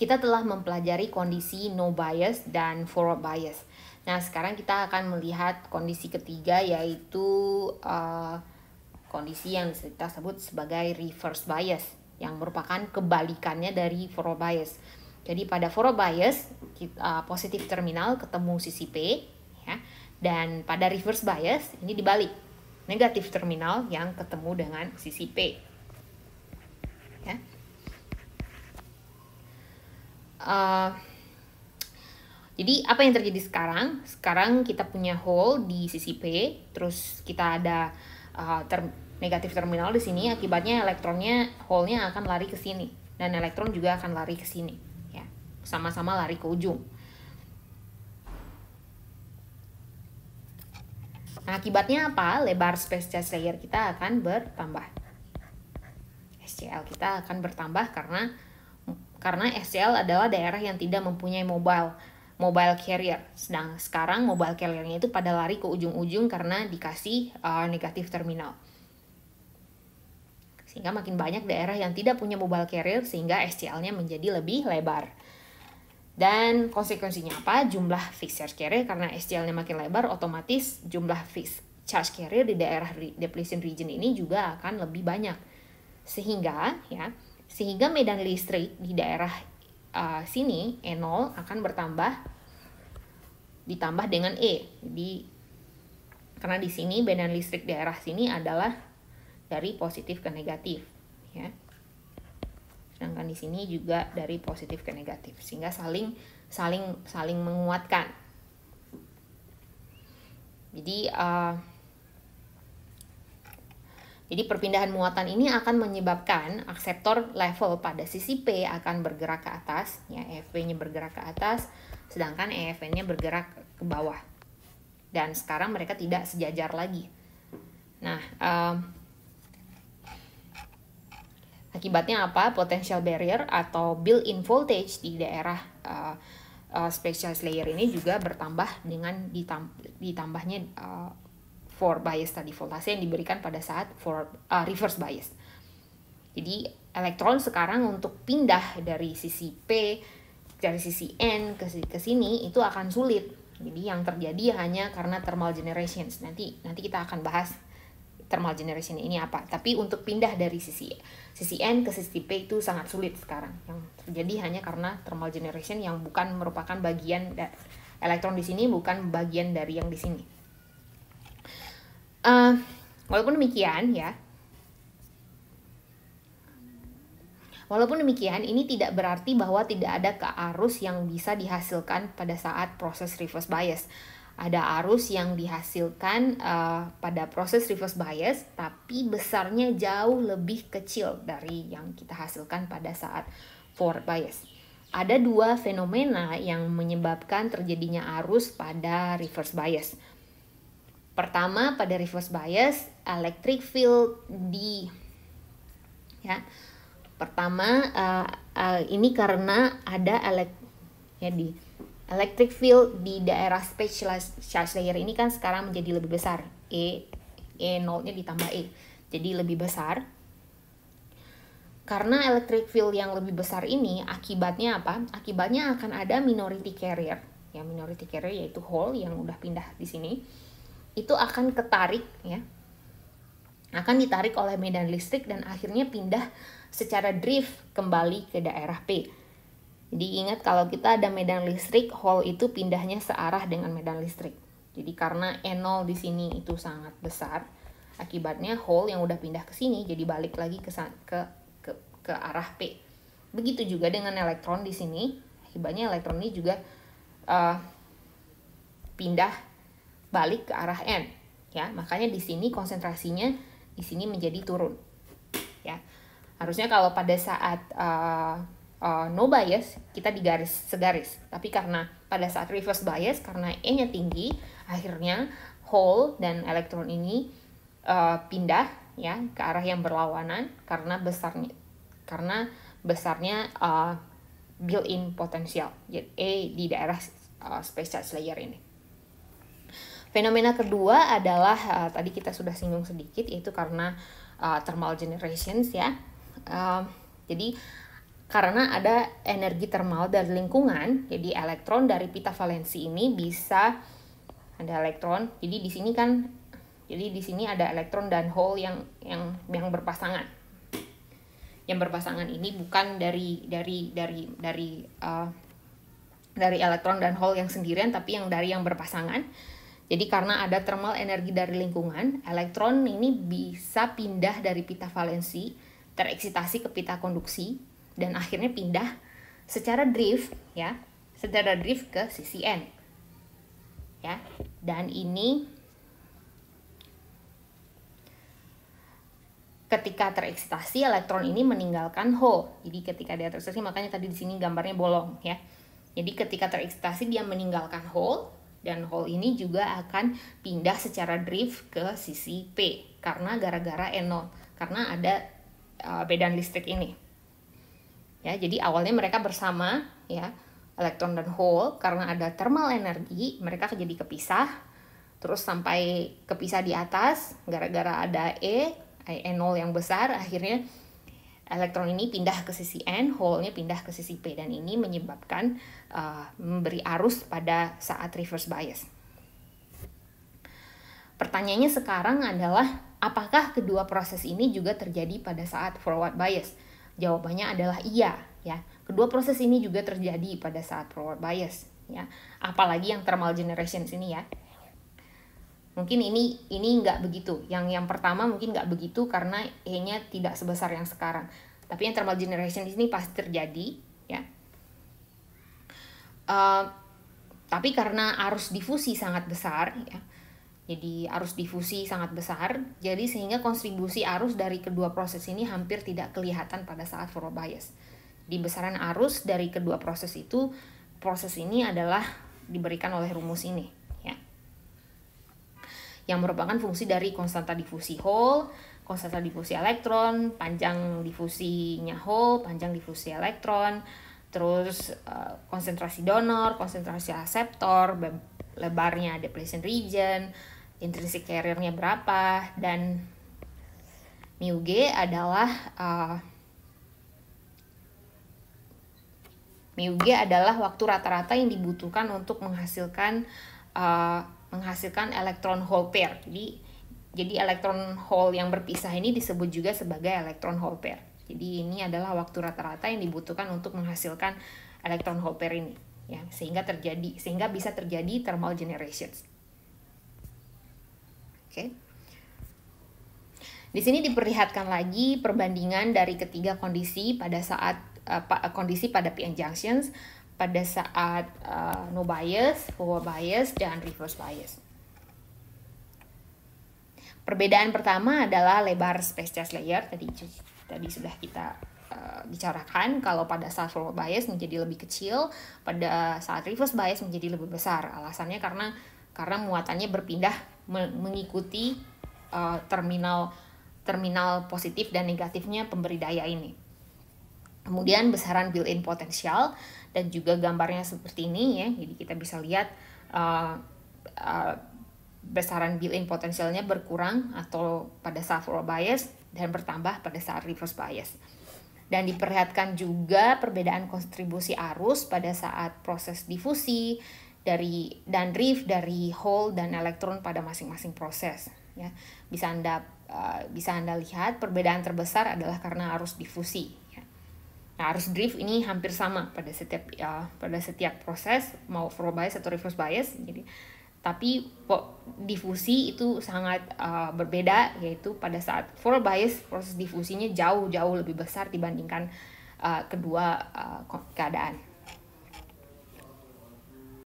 kita telah mempelajari kondisi no bias dan forward bias. Nah, sekarang kita akan melihat kondisi ketiga yaitu uh, kondisi yang kita sebut sebagai reverse bias yang merupakan kebalikannya dari forward bias. Jadi pada forward bias kita, uh, eh, positif terminal ketemu sisi P ya. Dan pada reverse bias ini dibalik. Negatif terminal yang ketemu dengan sisi P. Ya. Eh, jadi apa yang terjadi sekarang? Sekarang kita punya hole di sisi P, terus kita ada uh, eh, ter negatif terminal di sini, akibatnya elektronnya hole-nya akan lari ke sini dan elektron juga akan lari ke sini, ya. Sama-sama lari ke ujung. Nah, akibatnya apa? Lebar space charge layer kita akan bertambah. SCL kita akan bertambah karena karena SCL adalah daerah yang tidak mempunyai mobile mobile carrier. Sedang sekarang mobile carriernya itu pada lari ke ujung-ujung karena dikasih uh, negatif terminal. Sehingga makin banyak daerah yang tidak punya mobile carrier sehingga SCL-nya menjadi lebih lebar. Dan konsekuensinya apa? Jumlah fixed charge carrier karena SCL-nya makin lebar otomatis jumlah fixed charge carrier di daerah depletion region ini juga akan lebih banyak. Sehingga ya sehingga medan listrik di daerah uh, sini E0 akan bertambah ditambah dengan E. Jadi karena di sini medan listrik daerah sini adalah dari positif ke negatif, ya. Sedangkan di sini juga dari positif ke negatif, sehingga saling saling saling menguatkan. Jadi uh, jadi perpindahan muatan ini akan menyebabkan akseptor level pada sisi P akan bergerak ke atas, ya EFP-nya bergerak ke atas, sedangkan EFN-nya bergerak ke bawah. Dan sekarang mereka tidak sejajar lagi. Nah, um, akibatnya apa? Potential barrier atau built-in voltage di daerah uh, eh, uh, eh, specialized layer ini juga bertambah dengan ditambah, ditambahnya uh, for bias tadi voltase yang diberikan pada saat for uh, reverse bias. Jadi elektron sekarang untuk pindah dari sisi P dari sisi N ke, ke sini itu akan sulit. Jadi yang terjadi hanya karena thermal generation. Nanti nanti kita akan bahas thermal generation ini apa. Tapi untuk pindah dari sisi sisi N ke sisi P itu sangat sulit sekarang. Yang terjadi hanya karena thermal generation yang bukan merupakan bagian elektron di sini bukan bagian dari yang di sini. Eh, walaupun demikian ya, Walaupun demikian, ini tidak berarti bahwa tidak ada ke arus yang bisa dihasilkan pada saat proses reverse bias. Ada arus yang dihasilkan uh, pada proses reverse bias, tapi besarnya jauh lebih kecil dari yang kita hasilkan pada saat forward bias. Ada dua fenomena yang menyebabkan terjadinya arus pada reverse bias. Pertama, pada reverse bias, electric field D. Ya. Pertama, uh, uh, ini karena ada elek ya di electric field di daerah specialized charge layer ini kan sekarang menjadi lebih besar. E E nolnya ditambah E. Jadi lebih besar. Karena electric field yang lebih besar ini akibatnya apa? Akibatnya akan ada minority carrier. Ya, minority carrier yaitu hole yang udah pindah di sini itu akan ketarik ya akan ditarik oleh medan listrik dan akhirnya pindah secara drift kembali ke daerah P. Jadi ingat kalau kita ada medan listrik, hole itu pindahnya searah dengan medan listrik. Jadi karena E0 di sini itu sangat besar, akibatnya hole yang udah pindah ke sini jadi balik lagi ke ke ke, ke arah P. Begitu juga dengan elektron di sini, akibatnya elektron ini juga uh, pindah balik ke arah N. Ya, makanya di sini konsentrasinya di sini menjadi turun. Ya. Harusnya kalau pada saat uh, uh, no bias kita digaris segaris, tapi karena pada saat reverse bias karena E-nya tinggi, akhirnya hole dan elektron ini uh, pindah ya ke arah yang berlawanan karena besarnya karena besarnya uh, built-in potensial E di daerah uh, space charge layer ini. Fenomena kedua adalah uh, tadi kita sudah singgung sedikit yaitu karena uh, thermal generations ya. Uh, jadi karena ada energi thermal dari lingkungan, jadi elektron dari pita valensi ini bisa ada elektron. Jadi di sini kan jadi di sini ada elektron dan hole yang yang yang berpasangan yang berpasangan ini bukan dari dari dari dari uh, dari elektron dan hole yang sendirian tapi yang dari yang berpasangan jadi karena ada thermal energi dari lingkungan, elektron ini bisa pindah dari pita valensi, tereksitasi ke pita konduksi, dan akhirnya pindah secara drift ya, secara drift ke sisi N. Ya. Dan ini ketika tereksitasi elektron ini meninggalkan hole. Jadi ketika dia tereksitasi makanya tadi di sini gambarnya bolong ya. Jadi ketika tereksitasi dia meninggalkan hole dan hole ini juga akan pindah secara drift ke sisi P karena gara-gara E0 karena ada uh, eh, bedan listrik ini ya jadi awalnya mereka bersama ya elektron dan hole karena ada thermal energi mereka jadi kepisah terus sampai kepisah di atas gara-gara ada E E0 eh, yang besar akhirnya elektron ini pindah ke sisi N, hole-nya pindah ke sisi P dan ini menyebabkan uh, memberi arus pada saat reverse bias. Pertanyaannya sekarang adalah apakah kedua proses ini juga terjadi pada saat forward bias? Jawabannya adalah iya, ya. Kedua proses ini juga terjadi pada saat forward bias, ya. Apalagi yang thermal generation ini ya mungkin ini ini nggak begitu yang yang pertama mungkin nggak begitu karena E-nya tidak sebesar yang sekarang tapi yang thermal generation di sini pasti terjadi ya uh, tapi karena arus difusi sangat besar ya jadi arus difusi sangat besar jadi sehingga kontribusi arus dari kedua proses ini hampir tidak kelihatan pada saat forward bias di besaran arus dari kedua proses itu proses ini adalah diberikan oleh rumus ini yang merupakan fungsi dari konstanta difusi Hall, konstanta difusi elektron, panjang difusinya Hall, panjang difusi elektron, terus eh, konsentrasi donor, konsentrasi aseptor, lebarnya depletion region, intrinsic carriernya berapa, dan mu g adalah uh, mu g adalah waktu rata-rata yang dibutuhkan untuk menghasilkan Eh, menghasilkan elektron hole pair. Jadi jadi elektron hole yang berpisah ini disebut juga sebagai elektron hole pair. Jadi ini adalah waktu rata-rata yang dibutuhkan untuk menghasilkan elektron hole pair ini ya, sehingga terjadi sehingga bisa terjadi thermal generation. Oke. Di sini diperlihatkan lagi perbandingan dari ketiga kondisi pada saat uh, kondisi pada PN junctions pada saat uh, no bias, forward bias, dan reverse bias. Perbedaan pertama adalah lebar space test layer tadi tadi sudah kita uh, bicarakan kalau pada saat forward bias menjadi lebih kecil, pada saat reverse bias menjadi lebih besar. Alasannya karena karena muatannya berpindah mengikuti uh, terminal terminal positif dan negatifnya pemberi daya ini. Kemudian besaran built-in potensial dan juga gambarnya seperti ini ya. Jadi kita bisa lihat uh, uh, besaran built-in potensialnya berkurang atau pada saat forward bias dan bertambah pada saat reverse bias. Dan diperlihatkan juga perbedaan kontribusi arus pada saat proses difusi dari dan rift dari hole dan elektron pada masing-masing proses. Ya, bisa anda uh, bisa anda lihat perbedaan terbesar adalah karena arus difusi Nah, arus drift ini hampir sama pada setiap ya, pada setiap proses mau forward bias atau reverse bias. Jadi tapi difusi itu sangat uh, berbeda yaitu pada saat forward bias proses difusinya jauh-jauh lebih besar dibandingkan uh, kedua uh, keadaan.